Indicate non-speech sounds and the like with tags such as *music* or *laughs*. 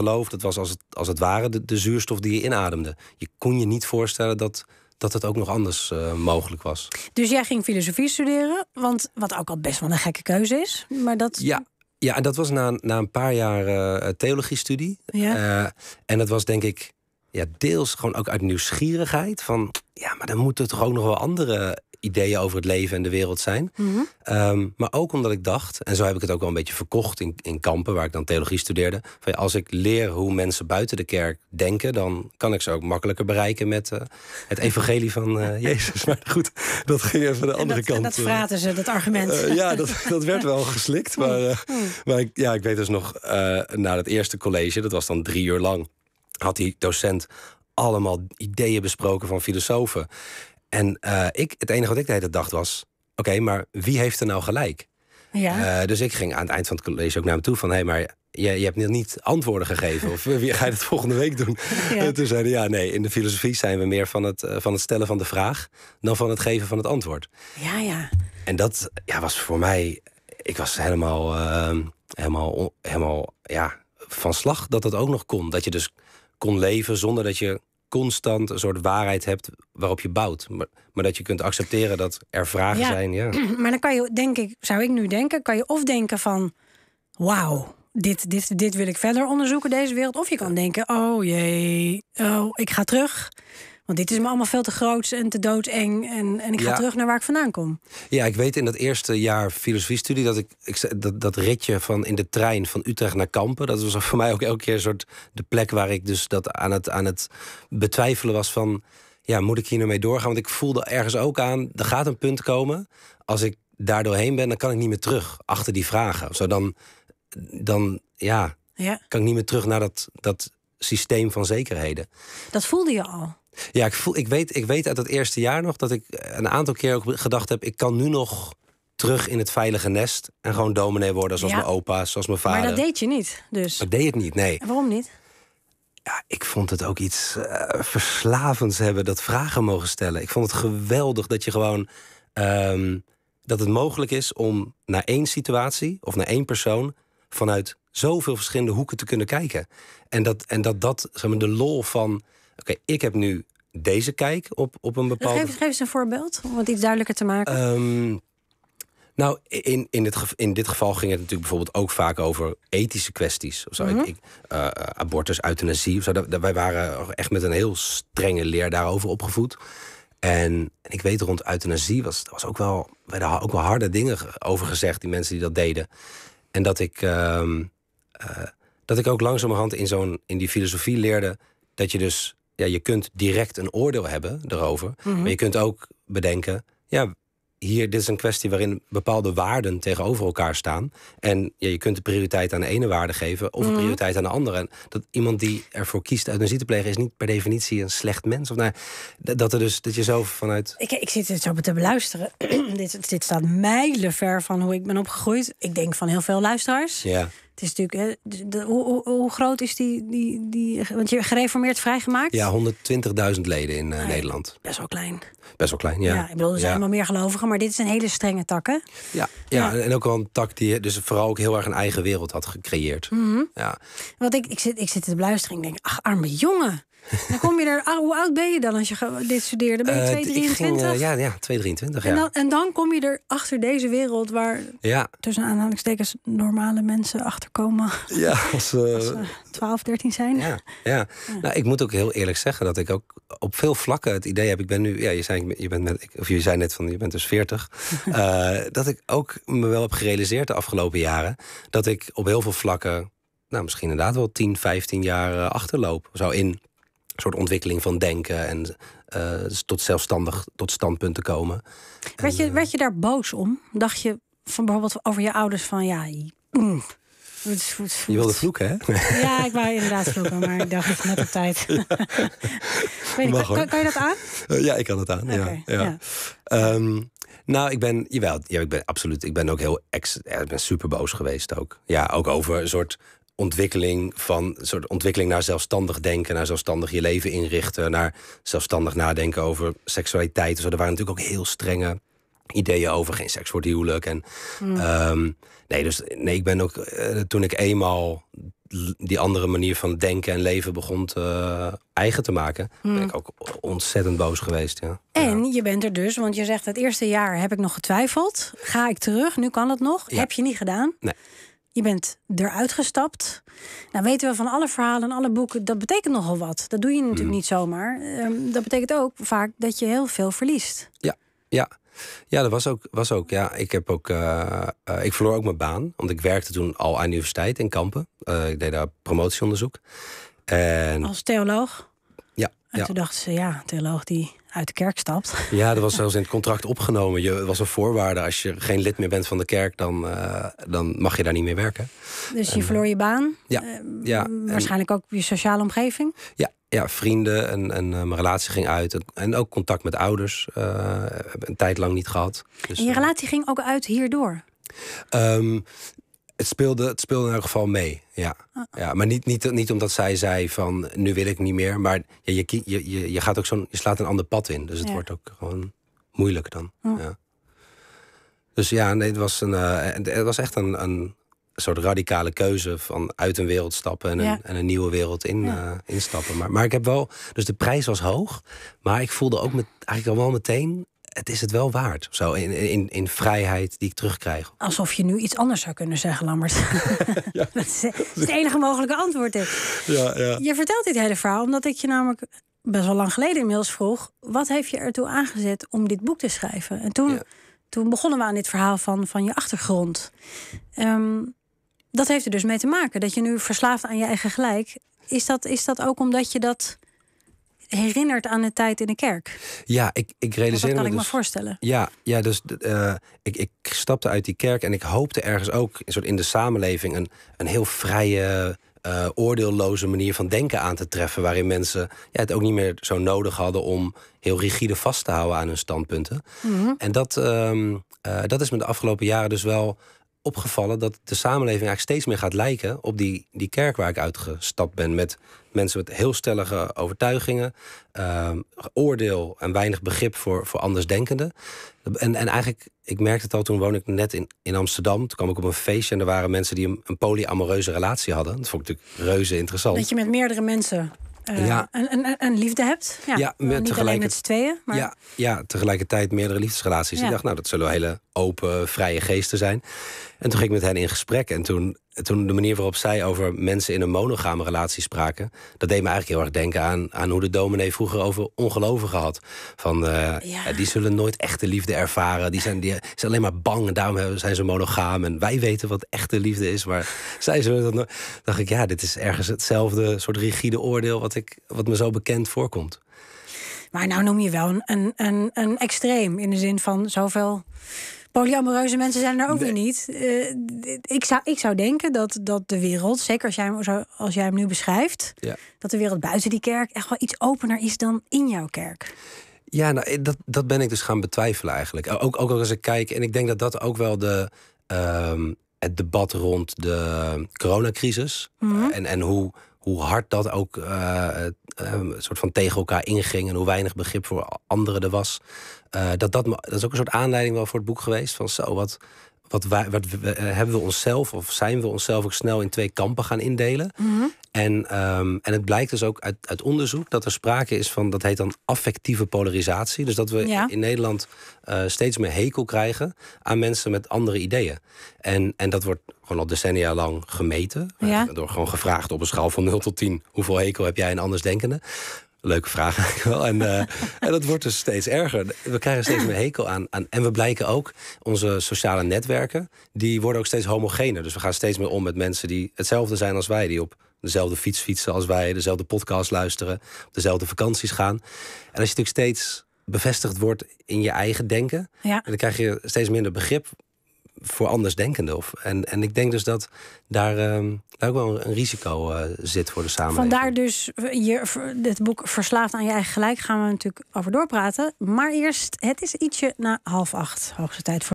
geloof, dat was als het, als het ware de, zuurstof die je inademde. Je kon je niet voorstellen dat, dat het ook nog anders eh, mogelijk was. Dus jij ging filosofie studeren, want wat ook al best wel een gekke keuze is. Maar dat... Ja, ja, en dat was na, na een paar jaar uh, theologiestudie. Ja. en dat was denk ik ja, deels gewoon ook uit nieuwsgierigheid. Van ja, maar dan moet het gewoon nog wel andere ideeën over het leven en de wereld zijn. Mhm. Ehm, maar ook omdat ik dacht, en zo heb ik het ook wel een beetje verkocht in, in kampen waar ik dan theologie studeerde. Van, als ik leer hoe mensen buiten de kerk denken, dan kan ik ze ook makkelijker bereiken met eh, het evangelie van eh, *laughs* Jezus. Maar goed, dat ging even de andere kant. Dat eh, vraten ze, dat argument. ja, dat, dat werd wel *laughs* geslikt. Hmm. Maar, hmm. maar ja, ik weet dus nog, na het eerste college, dat was dan drie uur lang, had die docent allemaal ideeën besproken van filosofen. En eh, ik, het enige wat ik de hele dacht was: oké, maar wie heeft er nou gelijk? Ja. Eh, dus ik ging aan het eind van het college ook naar hem toe van... hé, hey, maar je, je hebt niet antwoorden gegeven. Of wie ga je dat volgende week doen? *laughs* Ja. Toen zeiden ja, nee, in de filosofie zijn we meer van het, eh, van het stellen van de vraag... dan van het geven van het antwoord. Ja, ja. En dat ja, was voor mij... Ik was helemaal, ehm, helemaal, helemaal ja, van slag dat dat ook nog kon. Dat je dus kon leven zonder dat je constant een soort waarheid hebt waarop je bouwt. Maar, dat je kunt accepteren dat er vragen zijn. Ja. *clears throat* Maar dan kan je, denk ik, zou ik nu denken, kan je of denken van wauw. Dit, dit, dit wil ik verder onderzoeken, deze wereld. Of je kan denken: oh jee, oh, ik ga terug. Want dit is me allemaal veel te groot en te doodeng. En, en ik ga terug naar waar ik vandaan kom. Ja, ik weet in dat eerste jaar filosofiestudie dat ik, ik dat, dat ritje van in de trein van Utrecht naar Kampen. Dat was voor mij ook elke keer een soort de plek waar ik dus dat aan het, aan het betwijfelen was van. Ja, moet ik hier nou mee doorgaan? Want ik voelde ergens ook aan, er gaat een punt komen. Als ik daar doorheen ben, dan kan ik niet meer terug achter die vragen. Zo dan, dan ja, kan ik niet meer terug naar dat, dat systeem van zekerheden. Dat voelde je al? Ja, ik, voel, ik, weet, ik weet uit dat eerste jaar nog dat ik een aantal keer ook gedacht heb: ik kan nu nog terug in het veilige nest en gewoon dominee worden zoals mijn opa, zoals mijn vader. Maar dat deed je niet, dus. dat deed het niet, nee. En waarom niet? Ja, ik vond het ook iets eh, verslavends hebben dat vragen mogen stellen. Ik vond het geweldig dat je gewoon ehm, dat het mogelijk is om naar één situatie of naar één persoon vanuit zoveel verschillende hoeken te kunnen kijken. En dat en dat, dat zeg maar, de lol van oké, ik heb nu deze kijk op, op een bepaalde... Geef, eens een voorbeeld, om het iets duidelijker te maken. Ehm, nou, in, in, dit geval, in dit geval ging het natuurlijk bijvoorbeeld ook vaak over ethische kwesties. Of zo. Mhm. ik, eh, eh, abortus, euthanasie. Of zo. Dat, wij waren echt met een heel strenge leer daarover opgevoed. En, en ik weet rond euthanasie was, was ook wel, werden ook wel harde dingen over gezegd, die mensen die dat deden. En dat ik, ehm, eh, dat ik ook langzamerhand in, zo'n in die filosofie leerde dat je dus ja, je kunt direct een oordeel hebben erover, mhm. Maar je kunt ook bedenken, ja, hier, dit is een kwestie waarin bepaalde waarden tegenover elkaar staan. En ja, je kunt de prioriteit aan de ene waarde geven of mhm. prioriteit aan de andere. En dat iemand die ervoor kiest uit een plegen, is niet per definitie een slecht mens. Of nou, dat, er dus, dat je zo vanuit. Ik, ik zit het zo te beluisteren. *clears throat* dit, dit staat mijlenver van hoe ik ben opgegroeid. Ik denk van heel veel luisteraars. Ja is natuurlijk, hè, de, hoe, hoe, groot is die, die, die. Want je gereformeerd vrijgemaakt? Ja, 120.000 leden in eh, ah, Nederland. Best wel klein. Best wel klein, ja. ja ik bedoel, er zijn meer gelovigen, maar dit is een hele strenge tak, hè? Ja, ja, en ook wel een tak die dus vooral ook heel erg een eigen wereld had gecreëerd. Mm ja. Want ik, ik, zit, ik zit te de en denk, ach, arme jongen. Dan kom je er. Ah, hoe oud ben je dan als je dit studeerde? Ben je 2, eh, 23? Eh, ja, ja, 23. En dan, ja. en dan kom je er achter deze wereld waar tussen aanhalingstekens normale mensen achterkomen. Ja, *laughs* als, eh, ze 12, 13 zijn. Ja, ja, Nou, ik moet ook heel eerlijk zeggen dat ik ook op veel vlakken het idee heb. Ik ben nu, ja, je zei, je bent met, of je zei net van je bent dus 40. *laughs* dat ik ook me wel heb gerealiseerd de afgelopen jaren dat ik op heel veel vlakken nou, misschien inderdaad wel 10, 15 jaar achterloop. Zo in soort ontwikkeling van denken en eh, tot zelfstandig tot standpunt te komen. Werd je, eh, werd je daar boos om? Dacht je van bijvoorbeeld over je ouders van ja. Je wilde vloeken, hè? *laughs* Ja, ik wou inderdaad vloeken, maar ik dacht net op tijd. *laughs* *laughs* Weet ik, kan, je dat aan? Eh, ja, ik kan het aan. ja, ja. Ehm, nou, ik ben, jawel, ja, ik ben absoluut. Ik ben ook heel ex. ik ben super boos geweest ook. Ja, ook over een soort ontwikkeling van soort ontwikkeling naar zelfstandig denken, naar zelfstandig je leven inrichten, naar zelfstandig nadenken over seksualiteit. Dus er waren natuurlijk ook heel strenge ideeën over geen seks voor het huwelijk. En, hmm. ehm, nee, dus nee, ik ben ook eh, toen ik eenmaal die andere manier van denken en leven begon te, eh, eigen te maken, ben hmm. ik ook ontzettend boos geweest. Ja. En je bent er dus, want je zegt het eerste jaar heb ik nog getwijfeld. Ga ik terug? Nu kan het nog. Heb je niet gedaan? Nee. Je bent eruit gestapt. Nou weten we van alle verhalen en alle boeken, dat betekent nogal wat. Dat doe je natuurlijk hmm. niet zomaar. Ehm, dat betekent ook vaak dat je heel veel verliest. Ja, ja. Ja, dat was ook. Was ook ja. ik, heb ook eh, eh, ik verloor ook mijn baan, want ik werkte toen al aan de universiteit in Kampen. Eh, ik deed daar promotieonderzoek. En... Als theoloog? Ja. En toen dachten ze, ja, theoloog die uit de kerk stapt. Ja, dat was zelfs in het contract opgenomen. Je, was een voorwaarde. Als je geen lid meer bent van de kerk, dan, eh, dan mag je daar niet meer werken. Dus je eh, verloor je baan? Ja. Eh, ja waarschijnlijk ook je sociale omgeving? Ja, ja vrienden en, en mijn relatie ging uit. En ook contact met ouders. Uh, een tijd lang niet gehad. Dus, en je relatie ging ook uit hierdoor? Ehm, het speelde, het speelde in elk geval mee, ja. Ah. ja maar niet, niet, niet omdat zij zei van, nu wil ik niet meer. Maar je, je, je, je, gaat ook zo'n, je slaat een ander pad in. Dus het wordt ook gewoon moeilijk dan. Ja. Dus ja, nee, het, was een, uh, het was echt een, een soort radicale keuze van uit een wereld stappen en een, en een nieuwe wereld in, eh, instappen. Maar, maar ik heb wel, dus de prijs was hoog, maar ik voelde ook met, eigenlijk al wel meteen het is het wel waard. Zo, in, in, in vrijheid die ik terugkrijg. Alsof je nu iets anders zou kunnen zeggen, Lammert. *laughs* ja. is het enige mogelijke antwoord. Ja, ja. Je vertelt dit hele verhaal omdat ik je namelijk best wel lang geleden inmiddels vroeg... wat heeft je ertoe aangezet om dit boek te schrijven? En toen, toen begonnen we aan dit verhaal van, van je achtergrond. Ehm, dat heeft er dus mee te maken dat je nu verslaafd aan je eigen gelijk... Is dat, is dat ook omdat je dat herinnert aan de tijd in de kerk. Ja, ik, ik realiseer me. Dat kan ik me dus- voorstellen. Ja, ja dus eh, ik, ik stapte uit die kerk en ik hoopte ergens ook een soort in de samenleving een, een heel vrije. Uh, oordeelloze manier van denken aan te treffen. Waarin mensen ja, het ook niet meer zo nodig hadden om heel rigide vast te houden aan hun standpunten. Mhm. En dat, ehm, eh, dat is me de afgelopen jaren dus wel opgevallen dat de samenleving eigenlijk steeds meer gaat lijken op die, die kerk waar ik uitgestapt ben. Met mensen met heel stellige overtuigingen, ehm, oordeel en weinig begrip voor, voor andersdenkenden. En, en eigenlijk, ik merkte het al, toen woonde ik net in, in Amsterdam. Toen kwam ik op een feestje en er waren mensen die een, polyamoreuze relatie hadden. Dat vond ik natuurlijk reuze interessant. Dat je met meerdere mensen uh, ja. een, een, een, liefde hebt. Ja, nou, met, niet alleen met z'n tweeën. Maar... Ja, ja, tegelijkertijd meerdere liefdesrelaties. Ik dacht, nou, dat zullen hele open, vrije geesten zijn. En toen ging ik met hen in gesprek. En toen, toen de manier waarop zij over mensen in een monogame relatie spraken... dat deed me eigenlijk heel erg denken aan, aan hoe de dominee vroeger over ongelovigen had. Van, eh, ja. die zullen nooit echte liefde ervaren. Die zijn, die zijn alleen maar bang en daarom zijn ze monogaam. En wij weten wat echte liefde is, maar *laughs* zij zullen dat nooit... dacht ik, ja, dit is ergens hetzelfde soort rigide oordeel... wat, ik, wat me zo bekend voorkomt. Maar nou noem je wel een, een, een extreem in de zin van zoveel polyamoreuze mensen zijn er ook weer niet. Eh, ik, zou, ik zou denken dat, dat de wereld, zeker als jij, hem, als jij hem nu beschrijft, dat de wereld buiten die kerk echt wel iets opener is dan in jouw kerk. Ja, nou, eh, dat, dat ben ik dus gaan betwijfelen eigenlijk. Ook, ook als ik kijk, en ik denk dat dat ook wel de, ehm, het debat rond de coronacrisis mhm. eh, en, en hoe hoe hard dat ook uh, soort van tegen elkaar inging en hoe weinig begrip voor anderen er was. dat, dat, dat is ook een soort aanleiding wel voor het boek geweest. Van zo, wat wat, wij, wat eh, hebben we onszelf of zijn we onszelf ook snel in twee kampen gaan indelen. Mhm. en, ehm, en het blijkt dus ook uit, onderzoek dat er sprake is van, dat heet dan affectieve polarisatie. Dus dat we in Nederland eh, steeds meer hekel krijgen aan mensen met andere ideeën. En, en dat wordt gewoon al decennia lang gemeten. Door gewoon gevraagd op een schaal van 0 tot 10: hoeveel hekel heb jij aan andersdenkenden? Leuke vraag eigenlijk wel. En, eh, *laughs* en dat wordt dus steeds erger. We krijgen steeds meer hekel aan, aan, En we blijken ook, onze sociale netwerken, die worden ook steeds homogener. Dus we gaan steeds meer om met mensen die hetzelfde zijn als wij. Die op dezelfde fiets fietsen als wij, dezelfde podcast luisteren, op dezelfde vakanties gaan. En als je natuurlijk steeds bevestigd wordt in je eigen denken, dan krijg je steeds minder begrip voor andersdenkenden. Of, en, en ik denk dus dat daar, ehm, daar ook wel een risico eh, zit voor de samenleving. Vandaar dus eh, je, dit boek Verslaafd aan je eigen gelijk gaan we natuurlijk over doorpraten. Maar eerst, het is ietsje na half acht, hoogste tijd voor.